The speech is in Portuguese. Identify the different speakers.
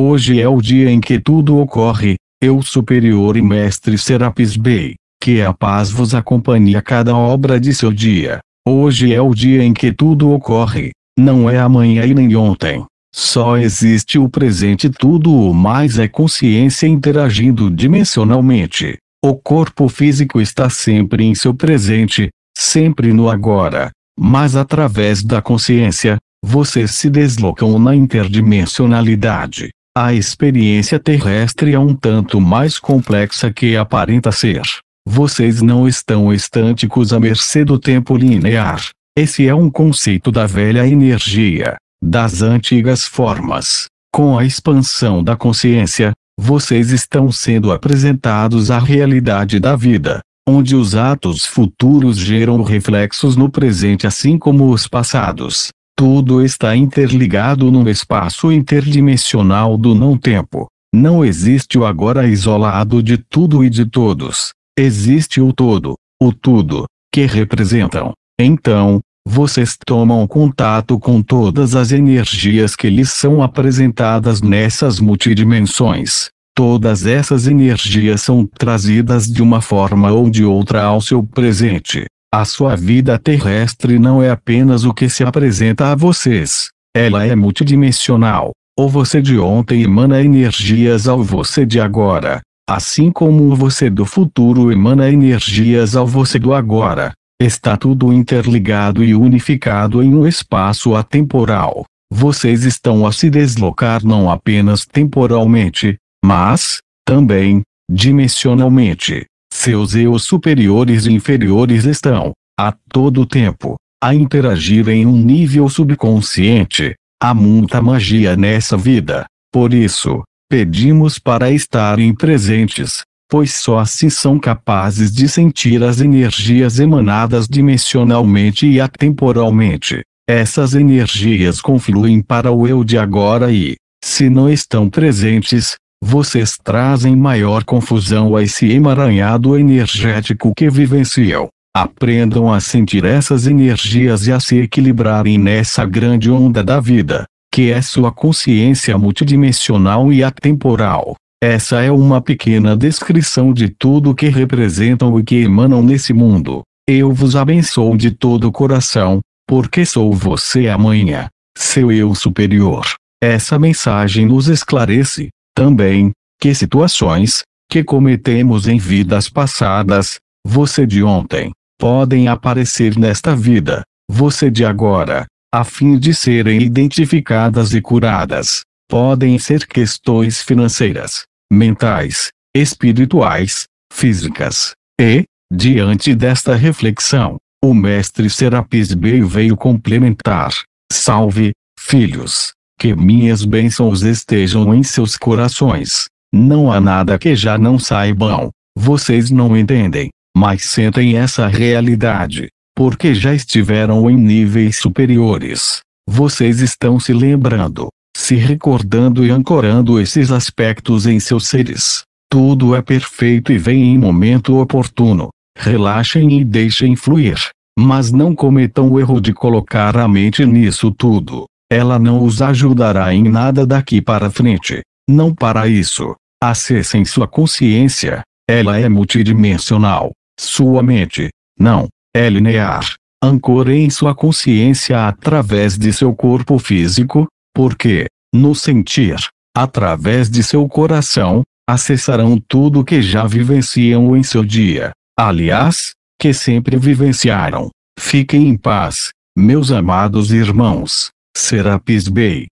Speaker 1: Hoje é o dia em que tudo ocorre, eu superior e mestre Serapis Bey, que a paz vos acompanhe a cada obra de seu dia. Hoje é o dia em que tudo ocorre, não é amanhã e nem ontem. Só existe o presente tudo o mais é consciência interagindo dimensionalmente. O corpo físico está sempre em seu presente, sempre no agora, mas através da consciência, vocês se deslocam na interdimensionalidade. A experiência terrestre é um tanto mais complexa que aparenta ser. Vocês não estão estânticos à mercê do tempo linear. Esse é um conceito da velha energia, das antigas formas. Com a expansão da consciência, vocês estão sendo apresentados à realidade da vida, onde os atos futuros geram reflexos no presente assim como os passados. Tudo está interligado num espaço interdimensional do não-tempo. Não existe o agora isolado de tudo e de todos. Existe o todo, o tudo, que representam. Então, vocês tomam contato com todas as energias que lhes são apresentadas nessas multidimensões. Todas essas energias são trazidas de uma forma ou de outra ao seu presente. A sua vida terrestre não é apenas o que se apresenta a vocês. Ela é multidimensional. O você de ontem emana energias ao você de agora, assim como o você do futuro emana energias ao você do agora. Está tudo interligado e unificado em um espaço atemporal. Vocês estão a se deslocar não apenas temporalmente, mas, também, dimensionalmente. Seus eus superiores e inferiores estão, a todo tempo, a interagir em um nível subconsciente. Há muita magia nessa vida. Por isso, pedimos para estarem presentes, pois só assim são capazes de sentir as energias emanadas dimensionalmente e atemporalmente. Essas energias confluem para o eu de agora e, se não estão presentes, vocês trazem maior confusão a esse emaranhado energético que vivenciam. Aprendam a sentir essas energias e a se equilibrarem nessa grande onda da vida, que é sua consciência multidimensional e atemporal. Essa é uma pequena descrição de tudo o que representam e que emanam nesse mundo. Eu vos abençoo de todo o coração, porque sou você amanhã, seu eu superior. Essa mensagem nos esclarece, também, que situações, que cometemos em vidas passadas, você de ontem, podem aparecer nesta vida, você de agora, a fim de serem identificadas e curadas. Podem ser questões financeiras, mentais, espirituais, físicas. E, diante desta reflexão, o mestre Serapis Bey veio complementar: Salve, filhos! que minhas bênçãos estejam em seus corações. Não há nada que já não saibam, vocês não entendem, mas sentem essa realidade, porque já estiveram em níveis superiores. Vocês estão se lembrando, se recordando e ancorando esses aspectos em seus seres. Tudo é perfeito e vem em momento oportuno. Relaxem e deixem fluir, mas não cometam o erro de colocar a mente nisso tudo. Ela não os ajudará em nada daqui para frente. Não para isso. Acessem sua consciência. Ela é multidimensional. Sua mente, não, é linear. Ancorem sua consciência através de seu corpo físico, porque, no sentir, através de seu coração, acessarão tudo que já vivenciam em seu dia. Aliás, que sempre vivenciaram. Fiquem em paz, meus amados irmãos. Serapis Bay